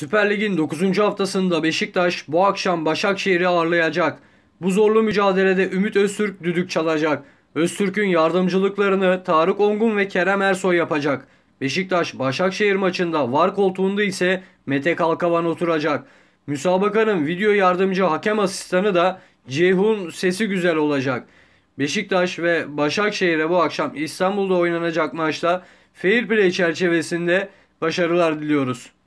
Süper Lig'in 9. haftasında Beşiktaş bu akşam Başakşehir'i ağırlayacak. Bu zorlu mücadelede Ümit Öztürk düdük çalacak. Öztürk'ün yardımcılıklarını Tarık Ongun ve Kerem Ersoy yapacak. Beşiktaş Başakşehir maçında var koltuğunda ise Mete Kalkavan oturacak. Müsabakanın video yardımcı hakem asistanı da Ceyhun sesi güzel olacak. Beşiktaş ve Başakşehir'e bu akşam İstanbul'da oynanacak maçta fair play çerçevesinde başarılar diliyoruz.